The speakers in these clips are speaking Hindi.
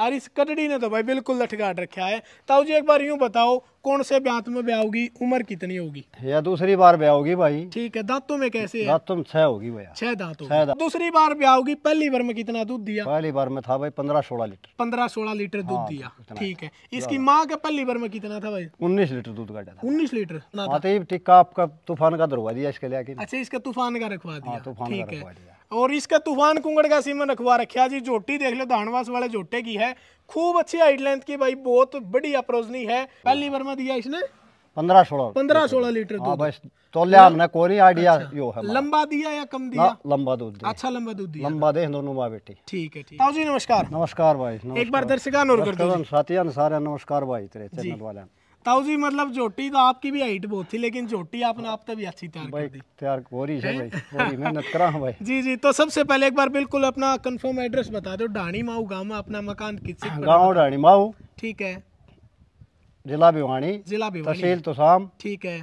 और इस कटड़ी ने तो भाई बिल्कुल लटकाट रखा है ताऊ जी एक बार यूँ बताओ कौन से ब्यात में ब्याह होगी उम्र कितनी होगी या दूसरी बार ब्याह होगी भाई ठीक है दांतों में कैसे है दांतों में छह होगी भैया छह दांत छह दूसरी बार ब्याह होगी पहली बार में कितना दूध दिया पहली बार में था भाई पंद्रह सोलह लीटर पंद्रह सोलह लीटर दूध हाँ, दिया ठीक है इसकी हाँ। माँ का पहली बार में कितना था भाई उन्नीस लीटर दूध का उन्नीस लीटर हाँ, तो टिक्का आपका तूफान का दरवा दिया इसके लिए अच्छा इसका तूफान का रखवा दिया ठीक है और इसका तूफान कुंगड़ का सीमन रखवा रखा जी जोटी देख लो धानवास वाले जोटे की है खूब अच्छी हाइट लेंथ की भाई बहुत बड़ी अप्रोजनी है पहली बार में दिया इसने पंद्रह सोलह पंद्रह सोलह लीटर हाँ, तो ले हमने कोई आइडिया अच्छा। यो है लंबा दिया या कम दिया लंबा दूध दिया अच्छा लंबा दूध दिया लंबा दे दोनों माँ बेटी ठीक है ठीक है नमस्कार नमस्कार भाई नमस्कार। एक बार दर्शकान और कर दो साथियां सारे नमस्कार भाई तेरे चैनल वाले ताऊ जी मतलब झोटी तो आपकी भी हाइट बहुत थी लेकिन झोटी आपने आप भी अच्छी तैयार कर दी तैयार हो रही है भाई मेहनत करा हूं भाई जी जी तो सबसे पहले एक बार बिल्कुल अपना कंफर्म एड्रेस बता दो डाणी माऊ गांव में अपना मकान किस किससे हाँ, गांव डाणी माऊ ठीक है जिला भिवानी जिला भिवानी तहसील तोसाम ठीक है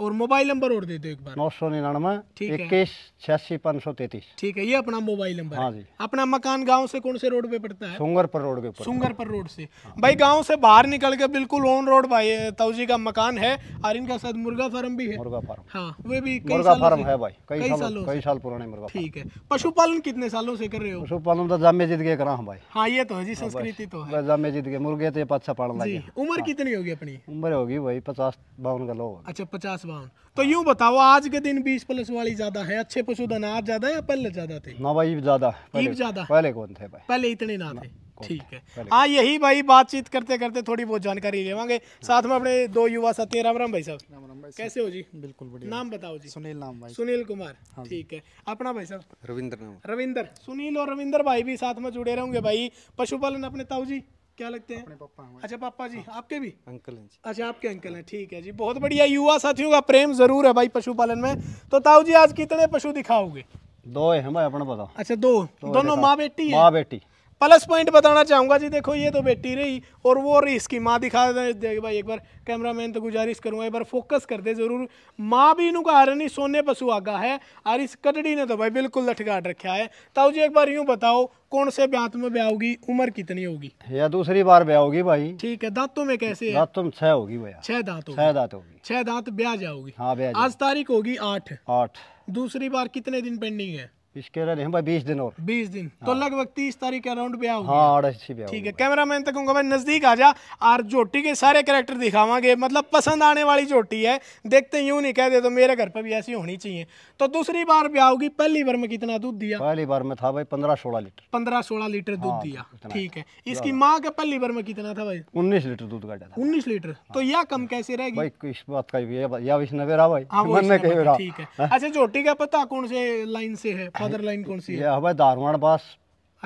और मोबाइल नंबर और दे दो एक बार नौ सौ निन्यानवे इक्कीस छियासी पाँच सौ तैतीस ठीक है ये अपना मोबाइल नंबर हाँ जी अपना मकान गांव से कौन से रोड पे पड़ता है सुंगरपर रोड के सुंगरपर रोड से हाँ। भाई गांव से बाहर निकल के बिल्कुल ऑन रोड भाई ताऊजी का मकान है और इनका साथ मुर्गा फार्म भी है मुर्गा फार्म हाँ वे भी मुर्गा फार्म है भाई कई साल कई साल पुराने मुर्गा ठीक है पशुपालन कितने सालों से कर रहे हो पशुपालन तो जामे जीत के करा भाई हाँ ये तो है जी हाँ, संस्कृति तो है जामे जीत के मुर्गे तो अच्छा पालन उम्र हाँ। कितनी होगी अपनी उम्र होगी भाई पचास बावन का लोग अच्छा पचास बावन तो यूँ बताओ आज के दिन बीस प्लस वाली ज्यादा है अच्छे पशुधन आज ज्यादा या पहले ज्यादा थे ना भाई ज्यादा ज्यादा पहले कौन थे भाई पहले इतने ना थे ठीक है हाँ यही भाई बातचीत करते करते थोड़ी बहुत जानकारी लेवांगे साथ में अपने दो युवा साथी राम राम भाई साहब राम राम भाई कैसे हो जी बिल्कुल बढ़िया नाम बताओ जी सुनील नाम भाई सुनील कुमार हाँ ठीक है अपना भाई साहब रविंद्र नाम रविंद्र सुनील और रविंद्र भाई भी साथ में जुड़े रहेंगे भाई पशुपालन अपने ताऊ जी क्या लगते हैं पापा अच्छा पापा जी हाँ। आपके भी अंकल हैं जी अच्छा आपके अंकल हैं ठीक है जी बहुत बढ़िया युवा साथियों का प्रेम जरूर है भाई पशुपालन में तो ताऊ जी आज कितने पशु दिखाओगे दो है भाई अपना पता अच्छा दो दोनों माँ बेटी माँ बेटी प्लस पॉइंट बताना चाहूँगा जी देखो ये तो बेटी रही और वो रही इसकी माँ दिखा देख भाई एक बार कैमरा मैन तो गुजारिश करूँगा एक बार फोकस कर दे जरूर माँ भी इनू का हरनी सोने पशु आगा है और इस कटड़ी ने तो भाई बिल्कुल लठगाट रखा है ताऊ जी एक बार यूँ बताओ कौन से ब्यात में ब्याह उम्र कितनी होगी या दूसरी बार ब्याह भाई ठीक है दांतों में कैसे दांतों में छह होगी भैया छह दांत छह दांत होगी छह दांत ब्याह जाओगी हाँ ब्याह आज तारीख होगी आठ आठ दूसरी बार कितने दिन पेंडिंग है इसके रहने हैं भाई बीस दिन और बीस दिन तो हाँ। तो लगभग तीस तारीख के अराउंड ब्याह हाँ अच्छी ब्याह ठीक है कैमरा मैन तक कहूँगा भाई नज़दीक आ जा और जोटी के सारे करेक्टर दिखावांगे मतलब पसंद आने वाली जोटी है देखते यूँ नहीं कह दे तो मेरे घर पर भी ऐसी होनी चाहिए तो दूसरी बार ब्याह होगी पहली बार में कितना दूध दिया पहली बार में था भाई पंद्रह सोलह लीटर पंद्रह सोलह लीटर दूध हाँ, दिया ठीक है इसकी माँ का पहली बार में कितना था भाई उन्नीस लीटर दूध का उन्नीस लीटर हाँ। तो यह कम कैसे रहेगी भाई इस बात का या भाई हाँ, ठीक है अच्छा जोटी का पता कौन से लाइन से है फादर लाइन कौन सी है ये हमारे दारवाण पास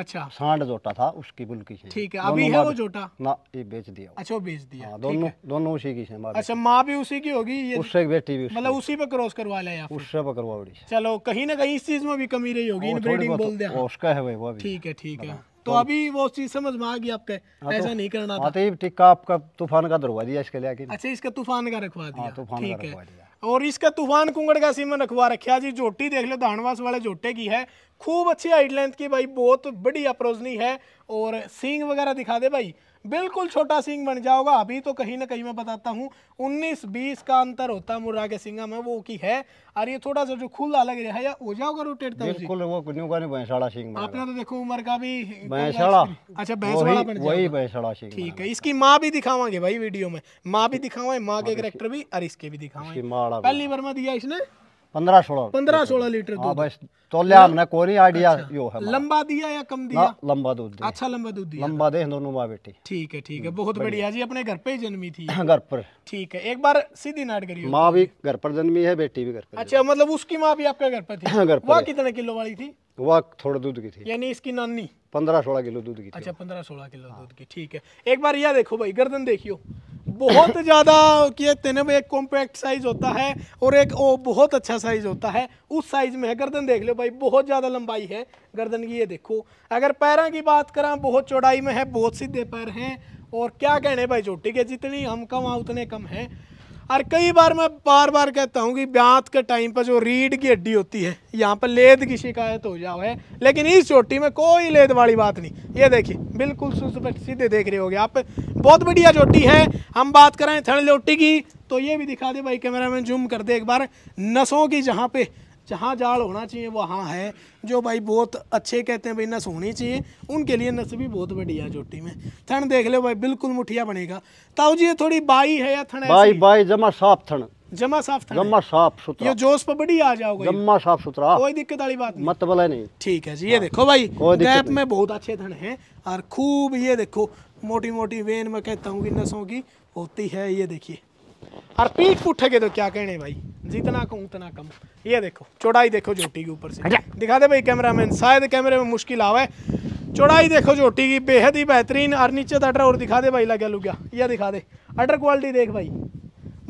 अच्छा साठ जोटा था उसकी बुल की ठीक है अभी है वो जोटा ना ये बेच दिया अच्छा वो बेच दिया हाँ, दोनों दोनों उसी की है अच्छा माँ भी उसी की होगी ये उससे बेटी भी मतलब उसी पे क्रॉस करवा लिया उससे पे करवा चलो कहीं ना कहीं इस चीज में भी कमी रही होगी ब्रीडिंग बोल उसका है वो ठीक है ठीक है मतलब तो, तो अभी वो चीज समझ में आ गई आपके हाँ, तो ऐसा नहीं करना था हाँ, तो टिक्का आपका तूफान का दरवा दिया इसके लिए अच्छा इसका तूफान का रखवा हाँ, दिया तूफान ठीक है और इसका तूफान कुंगड़ का सीमन रखवा रखा जी जोटी देख लो धानवास वाले जोटे की है खूब अच्छी हाइट लेंथ की भाई बहुत बड़ी अप्रोजनी है और सींग वगैरह दिखा दे भाई बिल्कुल छोटा सिंह बन जाओगा अभी तो कहीं ना कहीं मैं बताता हूँ उन्नीस बीस का अंतर होता है मुर्रा के सिंगा में वो की है और ये थोड़ा सा जो खुला लग रहा है या हो जाओगा रोटेट बिल्कुल वो भैंसाड़ा सिंह आपने तो देखो उम्र का भी भैंसाड़ा अच्छा भैंसवाड़ा वही भैंसाड़ा सिंह ठीक है इसकी माँ भी दिखावांगे भाई वीडियो में माँ भी दिखावा माँ के करेक्टर भी और इसके भी दिखावा पहली बार में दिया इसने पंद्रह सोलह पंद्रह सोलह लीटर दूध हाँ, बस हमने आइडिया अच्छा। यो है लंबा दिया या कम दिया लंबा दूध दिया अच्छा लंबा दूध दिया लंबा दे दोनों माँ बेटी ठीक है ठीक है हम्म, बहुत बढ़िया जी अपने घर पे जन्मी थी हाँ, घर पर ठीक है एक बार सीधी नाट माँ भी घर पर जन्मी है बेटी भी घर पर अच्छा मतलब उसकी माँ भी आपके घर पर थी हाँ, घर पर कितने किलो वाली थी वह थोड़ा दूध की थी यानी इसकी नानी पंद्रह सोलह किलो दूध की अच्छा पंद्रह सोलह किलो दूध की ठीक है एक बार यह देखो भाई गर्दन देखियो बहुत ज़्यादा कि तीन में एक कॉम्पैक्ट साइज होता है और एक ओ बहुत अच्छा साइज होता है उस साइज में है गर्दन देख लो भाई बहुत ज़्यादा लंबाई है गर्दन की ये देखो अगर पैरों की बात करें बहुत चौड़ाई में है बहुत सीधे पैर हैं और क्या कहने भाई चोटी के जितनी हम कम हाँ उतने कम हैं और कई बार मैं बार बार कहता हूँ कि ब्यांत के टाइम पर जो रीढ़ की हड्डी होती है यहाँ पर लेद की शिकायत हो जाओ है लेकिन इस चोटी में कोई लेद वाली बात नहीं ये देखिए बिल्कुल सीधे देख रहे गए आप बहुत बढ़िया चोटी है हम बात करें थड़ लोटी की तो ये भी दिखा दे भाई कैमरा मैन जूम कर दे एक बार नसों की जहाँ पे जहाँ जाल होना चाहिए वहाँ है जो भाई बहुत अच्छे कहते हैं भाई नस होनी चाहिए उनके लिए नस भी बहुत बढ़िया चोटी में थन देख लो भाई बिल्कुल मुठिया बनेगा ताऊ जी ये थोड़ी बाई है या थन बाई बाई जमा साफ थन जमा साफ थन जमा साफ सुथरा ये जोश पर बड़ी आ जाओगे जमा साफ सुथरा कोई दिक्कत वाली बात नहीं मतलब नहीं ठीक है जी ये हाँ। देखो भाई गैप में बहुत अच्छे थन है और खूब ये देखो मोटी मोटी वेन में कहता हूँ कि नसों की होती है ये देखिए और पीठ पुठ के तो क्या कहने भाई जितना कहूँ उतना कम ये देखो चौड़ाई देखो जोटी के ऊपर से अच्छा। दिखा दे भाई कैमरा मैन शायद कैमरे में मुश्किल आवा चौड़ाई देखो जोटी की बेहद ही बेहतरीन और नीचे तो अडर और दिखा दे भाई लगे लुगा ये दिखा दे अडर क्वालिटी देख भाई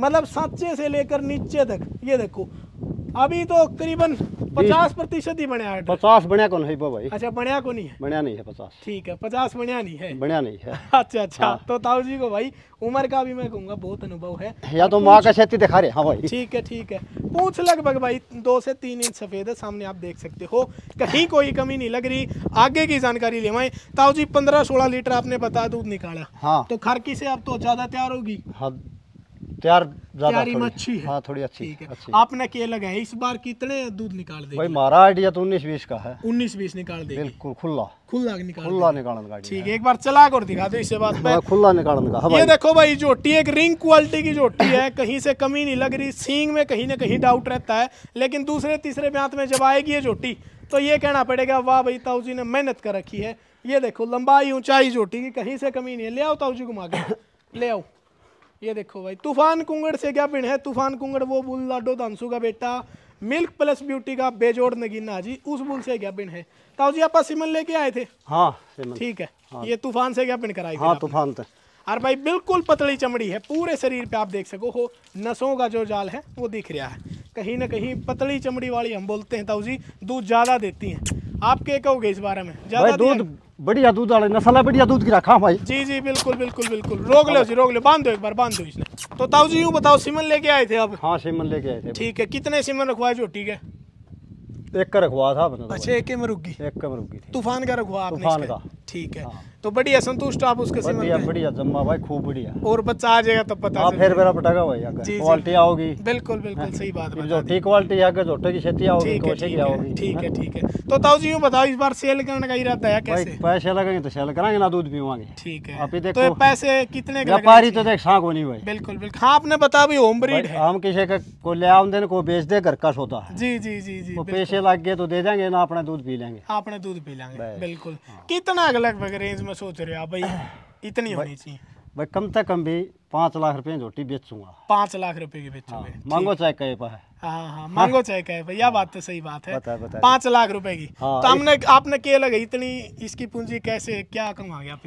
मतलब साँचे से लेकर नीचे तक ये देखो अभी तो करीबन पचास प्रतिशत ही बनया है पचास बनिया को नहीं भाई अच्छा बनिया को नहीं है बनिया नहीं है पचास ठीक है पचास बनिया नहीं है बनिया नहीं है अच्छा अच्छा हाँ। तो ताऊ जी को भाई उम्र का भी मैं कहूँगा बहुत अनुभव है या तो माँ का क्षति दिखा रहे हाँ भाई ठीक है ठीक है पूछ लगभग भाई दो से तीन इंच सफेद है सामने आप देख सकते हो कहीं कोई कमी नहीं लग रही आगे की जानकारी ले ताऊ जी पंद्रह सोलह लीटर आपने बताया दूध निकाला हाँ तो खरकी से आप तो ज्यादा तैयार होगी हाँ तैयार ज्यादा में अच्छी है हाँ थोड़ी अच्छी ठीक है अच्छी। आपने के लगाए इस बार कितने दूध निकाल दे भाई मारा आइडिया तो उन्नीस बीस का है उन्नीस बीस निकाल दे बिल्कुल खुला खुला निकाल खुला निकालन का ठीक है एक बार चला कर दिखा दो इससे बात हाँ, में खुला निकाल का हाँ ये देखो भाई जोटी एक रिंग क्वालिटी की जोटी है कहीं से कमी नहीं लग रही सींग में कहीं ना कहीं डाउट रहता है लेकिन दूसरे तीसरे ब्यांत में जब आएगी ये जोटी तो ये कहना पड़ेगा वाह भाई ताऊ जी ने मेहनत कर रखी है ये देखो लंबाई ऊंचाई जोटी की कहीं से कमी नहीं है ले आओ ताऊ जी घुमा के ले आओ ये देखो भाई तूफान कुंगड़ से क्या पिण है तूफान कुंगड़ वो बुल लाडो धानसू का बेटा मिल्क प्लस ब्यूटी का बेजोड़ नगीना जी उस बुल से क्या पिण है ताऊ जी आप सिमन लेके आए थे हाँ ठीक है हाँ। ये तूफान से क्या पिण कराई हाँ तूफान से और भाई बिल्कुल पतली चमड़ी है पूरे शरीर पे आप देख सको हो नसों का जो जाल है वो दिख रहा है कहीं ना कहीं पतली चमड़ी वाली हम बोलते हैं ताऊ जी दूध ज़्यादा देती है आप क्या कहोगे इस बारे में ज़्यादा दूध बढ़िया दूध वाले नस्ल है बढ़िया दूध की रखा भाई जी जी बिल्कुल बिल्कुल बिल्कुल रोक लो जी रोक लो बांध दो एक बार बांध दो इसने तो ताऊ जी यूँ बताओ सिमन लेके आए थे अब हाँ सिमन लेके आए थे ठीक है कितने सिमन रखवाए जो ठीक है एक का रखवा था तो अच्छा एक मरुगी एक का मरुगी तूफान का रखवा तूफान का ठीक है हाँ। तो बढ़िया संतुष्ट आप उसके बढ़िया बढ़िया जम्मा भाई खूब बढ़िया और बच्चा आ जाएगा तब पता आप हाँ, फिर मेरा पटाखा भाई क्वालिटी आओगी बिल्कुल बिल्कुल हाँ। सही बात है झोटी क्वालिटी आगे झोटे की खेती आओगी ठीक है ठीक है तो ताऊ जी यूँ बताओ इस बार सेल करने का इरादा है कैसे पैसे लगेंगे तो सेल करेंगे ना दूध पीवांगे ठीक है अभी तो देखो तो पैसे कितने व्यापारी तो देख साख होनी भाई बिल्कुल बिल्कुल हाँ आपने बता भी होम ब्रीड है हम किसी का को ले आमदन को बेच दे घर का सोता है जी जी जी जी पैसे लग गए तो दे देंगे ना अपना दूध पी लेंगे अपने दूध पी लेंगे बिल्कुल हाँ। कितना अलग रेंज में में सोच रहे आप भाई इतनी होनी चाहिए भाई कम से कम भी पाँच लाख रुपए झोटी बेचूंगा पाँच लाख रुपए की बेचूंगे हाँ, मांगो चाय कहे पा हाँ हाँ मांगो चाहे कहे पर यह बात तो सही बात है बता, बता, पाँच लाख रुपए की हाँ, तो हमने आपने के लगे इतनी इसकी पूंजी कैसे क्या कमाओगे आप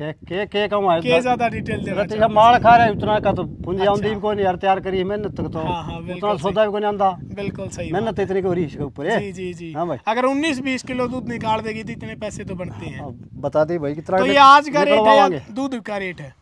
के के के कमाए के ज्यादा डिटेल दे माल खा रहे उतना का तो पूंजी अच्छा। आमदी को नहीं यार तैयार करी मेहनत तो हाँ, हाँ, उतना सौदा भी को नहीं आंदा बिल्कुल सही मेहनत इतनी को रही के ऊपर जी जी जी हां भाई अगर 19 20 किलो दूध निकाल देगी तो इतने पैसे तो बनते हैं बता दे भाई कितना तो ये आज का रेट है दूध का रेट है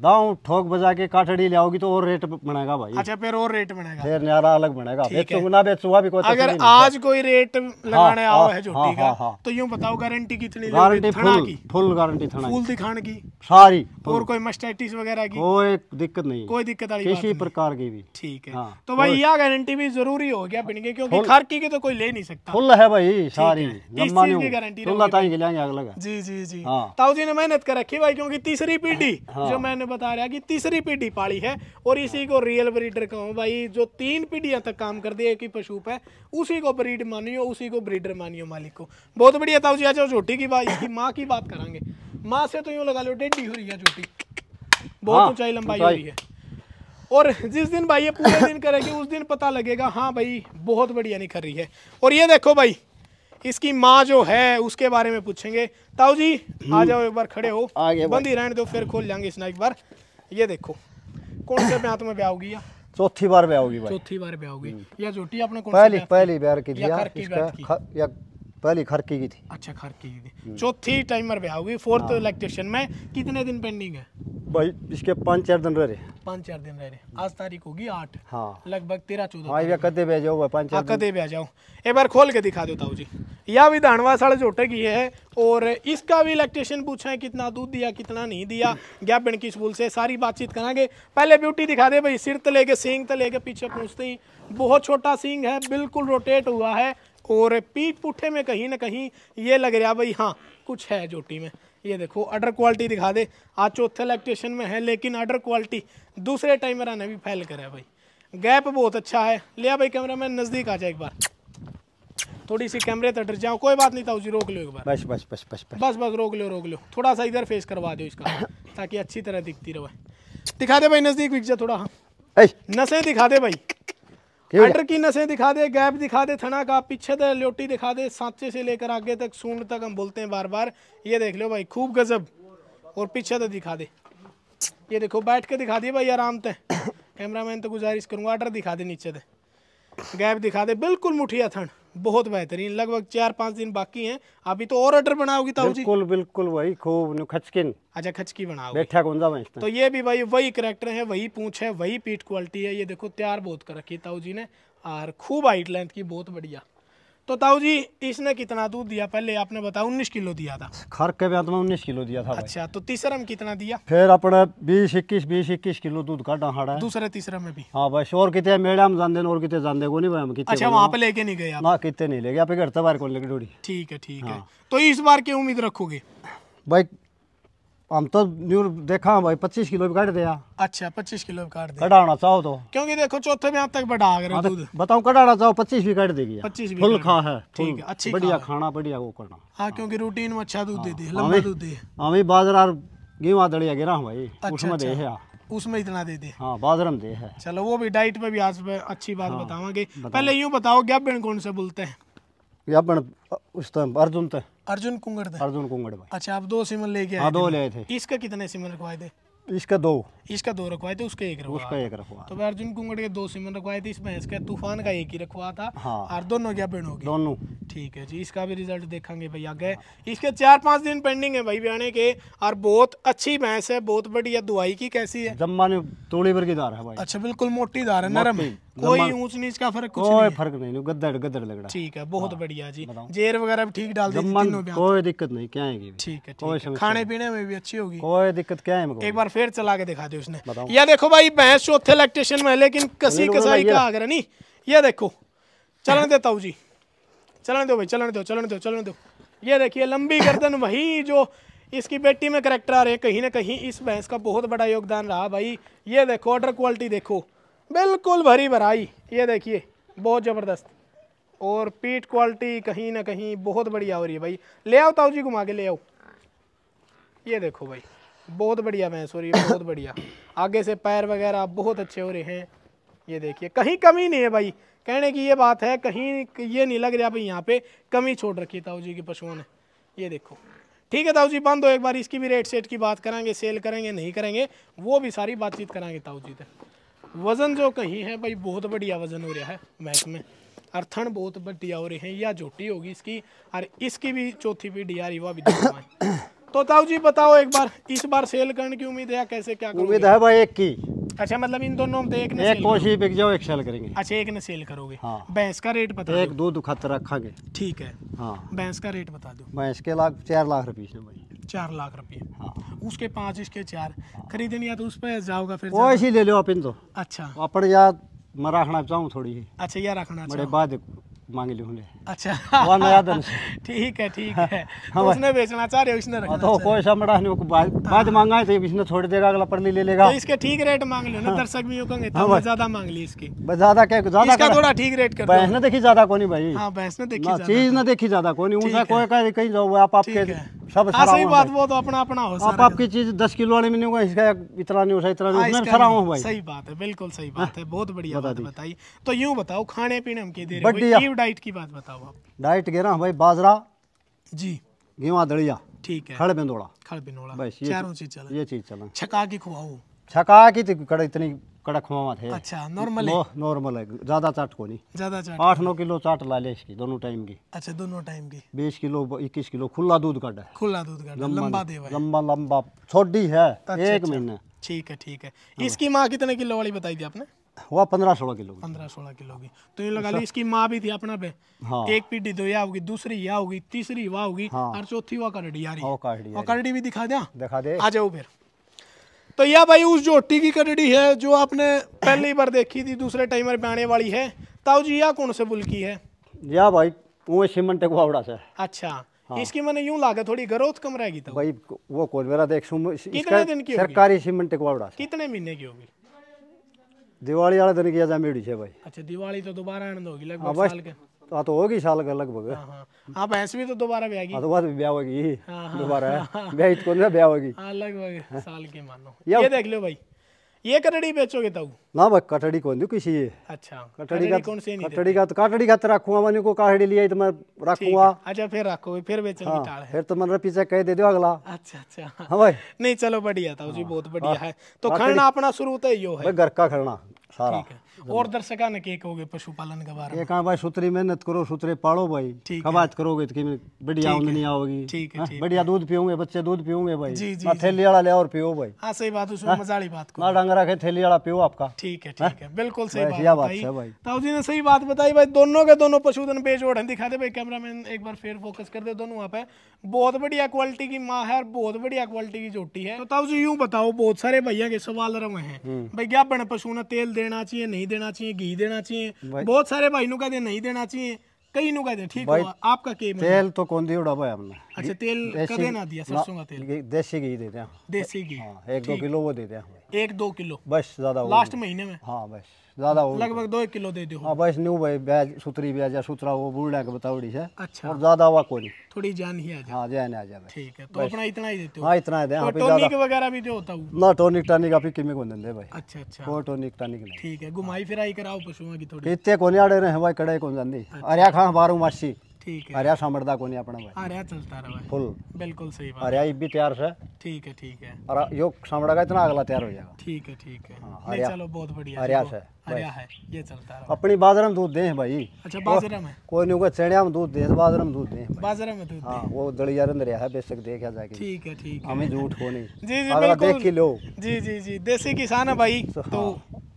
दाऊ ठोक बजा के काटड़ी ले आओगी तो और रेट बनेगा भाई अच्छा फिर और रेट बनेगा फिर न्यारा अलग बनेगा बेचूंगा ना बेचूंगा भी कोई अगर आज कोई रेट लगाने हाँ, आओ हाँ, है झोटी हाँ, का तो यूं बताओ गारंटी कितनी गारंटी फुल की फुल गारंटी थना फुल दिखाने की सारी और कोई मस्टैटिस वगैरह की कोई दिक्कत नहीं कोई दिक्कत वाली किसी प्रकार की भी ठीक है तो भाई यह गारंटी भी जरूरी हो गया बिनके क्योंकि खारकी की तो कोई ले नहीं सकता फुल है भाई सारी गारंटी जी जी जी ताऊ जी ने मेहनत कर रखी भाई क्योंकि तीसरी पीढ़ी जो मैंने ने बता रहा कि तीसरी पीढ़ी पाली है और इसी को रियल ब्रीडर कहो भाई जो तीन पीढ़ियाँ तक काम कर है एक ही पशु पे उसी को ब्रीड मानियो उसी को ब्रीडर मानियो मालिक को बहुत बढ़िया था जी आज छोटी की बात की माँ की बात करेंगे माँ से तो यूँ लगा लो डेडी हो रही है छोटी बहुत हाँ, ऊंचाई लंबाई हो रही है और जिस दिन भाई ये पूरे दिन करेगी उस दिन पता लगेगा हाँ भाई बहुत बढ़िया निकल रही है और ये देखो भाई इसकी माँ जो है उसके बारे में पूछेंगे ताऊ जी आ हम्म। जाओ एक बार खड़े हो आगे बंद ही रहने दो फिर खोल जाएंगे इसना एक बार ये देखो कौन से ब्याह तुम्हें ब्याह होगी चौथी बार ब्याह होगी चौथी बार ब्याह होगी हम्म। या जोटी आपने पहली पहली ब्याह की या पहली खरकी की थी अच्छा खरकी की थी चौथी टाइमर पे आओगी फोर्थ इलेक्ट्रिशियन में कितने दिन पेंडिंग है भाई इसके पाँच चार दिन रह रहे पाँच चार दिन रह रहे आज तारीख होगी आठ हाँ लगभग तेरह चौदह हाँ, कदे पे जाओ पाँच चार हाँ, कदे पे जाओ एक बार खोल के दिखा दो ताऊ जी यह भी धानवा साढ़े छोटे की है और इसका भी इलेक्ट्रिशियन पूछा है कितना दूध दिया कितना नहीं दिया गैप बिन की स्कूल से सारी बातचीत करेंगे पहले ब्यूटी दिखा दे भाई सिर तले के सींग तले के पीछे पूछते ही बहुत छोटा सींग है बिल्कुल रोटेट हुआ है और पीठ पुठे में कहीं ना कहीं ये लग रहा भाई हाँ कुछ है जोटी में ये देखो अडर क्वालिटी दिखा दे आज चौथे लैक्टेशन में है लेकिन अडर क्वालिटी दूसरे टाइमर ने भी फैल करा है भाई गैप बहुत अच्छा है लिया भाई कैमरा मैन नज़दीक आ जाए एक बार थोड़ी सी कैमरे तक डर जाओ कोई बात नहीं था रोक लो एक बार बस बस बस बस बस बस बस रोक लो रोक लो थोड़ा सा इधर फेस करवा दो इसका ताकि अच्छी तरह दिखती रहे दिखा दे भाई नज़दीक विक जाए थोड़ा हाँ नशे दिखा दे भाई अंडर की नसें दिखा दे गैप दिखा दे थना का पीछे तक लोटी दिखा दे सांचे से लेकर आगे तक सूंड तक हम बोलते हैं बार बार ये देख लो भाई खूब गजब और पीछे तक दिखा दे ये देखो बैठ के दिखा दिए भाई आराम से कैमरा मैन तो गुजारिश करूँगा आर्डर दिखा दे नीचे दे गैप दिखा दे बिल्कुल मुठिया थन बहुत बेहतरीन लगभग चार पांच दिन बाकी हैं अभी तो और ऑर्डर बनाओगी ताऊ जी बिल्कुल बिल्कुल वही खूब खचकिन अच्छा खचकी बनाओ बैठा गुंजा तो ये भी भाई वही करेक्टर है वही पूछ है वही पीठ क्वालिटी है ये देखो तैयार बहुत कर रखी ताऊ जी ने और खूब हाइट लेंथ की बहुत बढ़िया तो ताऊ जी इसने कितना दूध दिया पहले आपने बताया उन्नीस किलो दिया था खर के बाद में उन्नीस किलो दिया था अच्छा तो तीसरा में कितना दिया फिर अपने बीस इक्कीस बीस इक्कीस किलो दूध काटा हाड़ा दूसरे तीसरे में भी हाँ बस और कितने मेड़ा हम जानते और कितने जानते को नहीं भाई अच्छा वहाँ पे लेके नहीं गए हाँ कितने नहीं ले गए आप घर तबार को लेकर डोड़ी ठीक है ठीक है हाँ। तो इस बार क्या उम्मीद रखोगे भाई हम तो न्यू देखा भाई पच्चीस किलो भी काट दिया अच्छा पच्चीस किलो भी काट दिया कटाना चाहो तो क्योंकि देखो चौथे में आप तक बढ़ा रहे हाँ, तो दूध बताओ कटाना चाहो पच्चीस भी काट देगी पच्चीस फुल खा है ठीक है अच्छी बढ़िया खाना बढ़िया वो करना हाँ क्योंकि रूटीन में अच्छा दूध देती है हाँ, लंबा दूध दे हमें हाँ, बाजरा गेहूँ दड़िया गिरा भाई अच्छा, उसमें दे अच्छा। उसमें इतना दे दे हाँ बाजरा में दे है चलो वो भी डाइट में भी आज अच्छी बात बतावा पहले यूँ बताओ गैप कौन से बोलते हैं अपन उस टाइम अर्जुन थे अर्जुन कुंगड़ थे अर्जुन कुंगड़ भाई अच्छा आप दो सिमल लेके आए दो ले थे इसका कितने सिमल रखवाए थे इसका दो इसका दो रखवाए थे उसका एक रखवा उसका एक रखवा तो अर्जुन कुंगड़ के दो सिमल रखवाए थे इसमें इसका तूफान का एक ही रखवा था हाँ। और दोनों क्या पेड़ होगी दोनों ठीक है जी इसका भी रिजल्ट देखेंगे भाई आगे इसके चार पांच दिन पेंडिंग है भाई ब्याने के और बहुत अच्छी भैंस है बहुत बढ़िया दुआई की कैसी है जम्मा ने तोड़ी भर की धार है भाई अच्छा बिल्कुल मोटी धार है नरम है कोई ऊंच नीच का फर्क कुछ नहीं फर्क नहीं गद्दड़ गद्दड़ लग रहा ठीक है बहुत हाँ, बढ़िया जी जेर वगैरह भी ठीक डाल दी कोई दिक्कत नहीं क्या है ठीक है कोई खाने पीने में भी अच्छी होगी कोई दिक्कत क्या है एक बार फिर चला के दिखा दे उसने यह देखो भाई भैंस चौथे लैक्टेशन में लेकिन कसी कसाई का आगरा नहीं ये देखो चलने देता हूँ जी चलने दो भाई चलने दो चलने दो चलने दो ये देखिए लंबी गर्दन वही जो इसकी बेटी में करेक्टर आ रहे कहीं ना कहीं इस भैंस का बहुत बड़ा योगदान रहा भाई ये देखो ऑर्डर क्वालिटी देखो बिल्कुल भरी भराई ये देखिए बहुत ज़बरदस्त और पीठ क्वालिटी कहीं ना कहीं बहुत बढ़िया हो रही है भाई ले आओ ताऊ जी घुमा के ले आओ ये देखो भाई बहुत बढ़िया भैंस हो रही है बहुत बढ़िया आगे से पैर वगैरह बहुत अच्छे हो रहे हैं ये देखिए कहीं कमी नहीं है भाई कहने की ये बात है कहीं ये नहीं लग रहा भाई यहाँ पे कमी छोड़ रखी है ताऊ जी के पशुओं ने ये देखो ठीक है ताऊ जी बंद हो एक बार इसकी भी रेट सेट की बात करेंगे सेल करेंगे नहीं करेंगे वो भी सारी बातचीत कराएंगे ताऊ जी तक वजन जो ਕਹੀ है भाई बहुत बढ़िया वजन हो रहा है मैच में अर्थन बहुत बढ़िया हो रहे हैं या झोटी होगी इसकी और इसकी भी चौथी पीढ़ी यार युवा विद्वान तो ताऊ जी बताओ एक बार इस बार सेल करने की उम्मीद है कैसे क्या उम्मीद है भाई एक की अच्छा मतलब इन दोनों में तो एक ने एक कोशी बिक जाओ एक सेल करेंगे अच्छा एक ने सेल करोगे हाँ। भैंस का रेट बता एक दो दुखा रखा गया ठीक है हाँ भैंस का रेट बता दो भैंस के लाख चार लाख रुपये भाई चार लाख रुपए हाँ। उसके पांच इसके चार हाँ। खरीदने या तो उस पर जाओगा फिर वो ऐसी ले लो अपन तो अच्छा अपन या मैं रखना चाहूँ थोड़ी ही। अच्छा या रखना बड़े बाद मांग ली हूँ अच्छा वन यादन ठीक है ठीक है हाँ। तो उसने बेचना चाह रहे हो इसने रखना हाँ, तो कोई सा मड़ा नहीं बाद हाँ। बाद मांगा है तो इसने छोड़ देगा अगला परली ले लेगा तो इसके ठीक रेट मांग लो ना दर्शक भी कहेंगे तो ज्यादा मांग ली इसकी बस ज्यादा क्या ज्यादा इसका थोड़ा ठीक रेट कर बहस ने देखी ज्यादा कोनी भाई हां बहस ने तो। देखी ज्यादा चीज ना देखी ज्यादा कोनी उनका कोई कहीं जाओ आप आपके सब हाँ सही बात वो तो अपना अपना हो आप आपकी चीज दस किलो वाले में नहीं होगा इसका इतना नहीं हो इतना नहीं उसमें सारा हो हाँ, भाई सही बात है बिल्कुल सही हाँ, बात है बहुत बढ़िया बात बताई तो यूँ बताओ खाने पीने हम के दे रहे हो डाइट की बात बताओ आप डाइट कह रहा भाई बाजरा जी गेवा दड़िया ठीक है खड़ बिंदोड़ा खड़ बिंदोड़ा बस चारों चीज चला ये चीज चला छका की खुआ छका की तो इतनी कड़क मामा थे अच्छा नॉर्मल है नॉर्मल है ज्यादा चाट को नहीं ज्यादा चाट आठ नौ किलो चाट ला ले इसकी दोनों टाइम की अच्छा दोनों टाइम की बीस किलो इक्कीस किलो खुला दूध का है खुला दूध का लंबा देवा लंबा लंबा छोटी है अच्छा, एक अच्छा। महीना ठीक है ठीक है हाँ। इसकी माँ कितने किलो वाली बताई थी आपने वह पंद्रह सोलह किलो पंद्रह सोलह किलो की तो ये लगा अच्छा। ली इसकी माँ भी थी अपना पे हाँ। एक पीढ़ी तो या होगी दूसरी या होगी तीसरी वह होगी हाँ। और चौथी वह करडी यारी करडी भी दिखा दे हाँ? दिखा दे आ जाओ फिर तो यह भाई उस जोटी की कटड़ी है जो आपने पहली बार देखी थी दूसरे टाइमर में आने वाली है ताओ जी यह कौन से बुल की है यह भाई वो सीमेंट टेकुआवड़ा से अच्छा हाँ। इसकी मैंने यूं लागे थोड़ी ग्रोथ कम रहेगी तो भाई वो कौन मेरा देख कितने दिन की सरकारी सीमेंट टेकुआवड़ा कितने महीने की होगी दिवाली वाले दिन की आजा मेड़ी है भाई अच्छा दिवाली तो दोबारा आनंद होगी लगभग हाँ, साल के तो आ तो होगी साल का लगभग हाँ, हाँ। आप ऐसे भी तो दोबारा ब्यागी तो हाँ, बाद ब्याह होगी दोबारा ब्याह तो कौन ना ब्याह होगी लगभग साल के मानो ये देख लो भाई ये कटड़ी बेचोगे तब ना भाई कटड़ी कौन दू किसी अच्छा कटड़ी का कौन से कटड़ी का तो कटड़ी का तो रखूंगा मैंने को कटड़ी लिया तो मैं रखूंगा अच्छा फिर रखो फिर बेचेंगे हाँ, टाल फिर तो मतलब पीछे कह दे दो अगला अच्छा अच्छा हाँ भाई नहीं चलो बढ़िया था जी बहुत बढ़िया है तो खड़ना अपना शुरू तो यो है घर का खड़ना सारा ठीक है और मतलब- दर्शका ने के कहोगे पशुपालन के बारे में कहा भाई सूत्री मेहनत करो सूत्रे पालो भाई खबाज करोगे तो बढ़िया आमदनी आओगी ठीक है हाँ, बढ़िया दूध पियोगे बच्चे दूध पियोगे भाई हाँ, जी थैली वाला ले और पियो भाई हाँ सही बात है हाँ। मजाली बात को डांगरा रखे थैली वाला पियो आपका ठीक है ठीक है बिल्कुल सही बात है भाई ताऊ जी ने सही बात बताई भाई दोनों के दोनों पशुधन बेच ओढ़ दिखा दे भाई कैमरामैन एक बार फिर फोकस कर दे दोनों आप बहुत बढ़िया क्वालिटी की माँ है और बहुत बढ़िया क्वालिटी की जोटी है तो ताऊ जी यूं बताओ बहुत सारे भैया के सवाल रहे हैं हम्म। भाई क्या बने पशु ने तेल देना चाहिए नहीं देना चाहिए घी देना चाहिए बहुत सारे भाई नु कहते नहीं देना चाहिए कई नु कहते ठीक आपका तेल तो कौन दी उड़ा भाई हमने अच्छा तेल का देना दिया सरसों का तेल देसी घी देते हैं देसी घी हाँ, एक दो किलो वो देते हैं एक दो किलो बस ज्यादा लास्ट महीने में हाँ बस ज्यादा लगभग दो एक किलो दे दो हाँ बस न्यू भाई ब्याज सुतरी ब्याज या सुतरा वो बुलने के बतावड़ी है अच्छा और ज्यादा हुआ कोई थोड़ी जान ही आ जाए हाँ जान आ जाए ठीक है तो अपना इतना ही देते हो हाँ इतना ही दे हाँ, टॉनिक वगैरह भी जो होता हूँ ना टॉनिक टॉनिक आप किमी को देंगे भाई अच्छा अच्छा कोई टॉनिक टॉनिक नहीं ठीक है घुमाई फिराई कराओ पशुओं की थोड़ी इतने कोने आड़े रहे भाई कड़ाई कौन जानी अच्छा। अरे खा बारू मासी ठीक है हरिया समझदा कोनी अपना भाई हरिया चलता रहा है फुल बिल्कुल सही बात हरिया भी तैयार है ठीक है ठीक है और यो समझेगा इतना अगला तैयार हो जाएगा ठीक है ठीक है हाँ, हरिया चलो बहुत बढ़िया हरिया है हरिया है ये चलता रहा अपनी बाजरा अच्छा, में दूध दे भाई अच्छा बाजरा में कोई नहीं होगा चेड़िया में दूध हाँ, दे बाजरा में दूध दे बाजरा में दूध हां वो दलिया अंदर है बेशक देखा जाके ठीक है ठीक है हमें झूठ को नहीं जी जी बिल्कुल देख लो जी जी जी देसी किसान है भाई हाँ। तो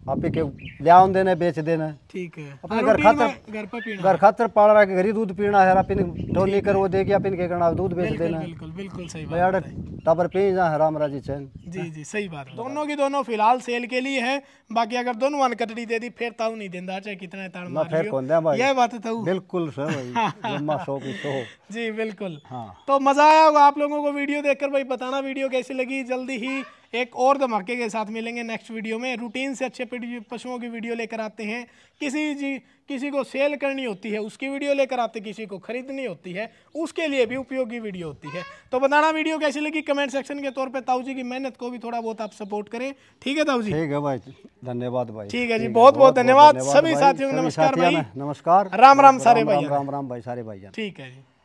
आप के लिया देने बेच देने ठीक है अपने घर खातर घर पर पीना घर खातर पाल रहा है घर ही दूध पीना है आप ढोली कर वो देगी आप इनके करना दूध बेच देना बिल्कुल बिल्कुल सही बात है टाबर पी जा है राम राजी चैन जी जी सही बात है दोनों की दोनों फिलहाल सेल के लिए है बाकी अगर दोनों वन कटड़ी दे दी फिर ताऊ नहीं देंदा चाहे कितना ताड़ मार फिर कौन दे भाई ये बात है ताऊ बिल्कुल सर भाई हाँ, हाँ, जम्मा सो की सो हाँ, जी बिल्कुल हां तो मजा आया होगा आप लोगों को वीडियो देखकर भाई बताना वीडियो कैसी लगी जल्दी ही एक और धमाके के साथ मिलेंगे नेक्स्ट वीडियो में रूटीन से अच्छे पशुओं की वीडियो लेकर आते हैं किसी जी किसी को सेल करनी होती है उसकी वीडियो लेकर आते किसी को खरीदनी होती है उसके लिए भी उपयोगी वीडियो होती है तो बताना वीडियो कैसी लगी कमेंट सेक्शन के तौर पर ताऊ जी की मेहनत को भी थोड़ा बहुत आप सपोर्ट करें ठीक है ताऊ जी ठीक है भाई धन्यवाद भाई ठीक है जी बहुत बहुत धन्यवाद सभी साथियों नमस्कार नमस्कार राम राम सारे भाई राम राम भाई सारे भाई ठीक है जी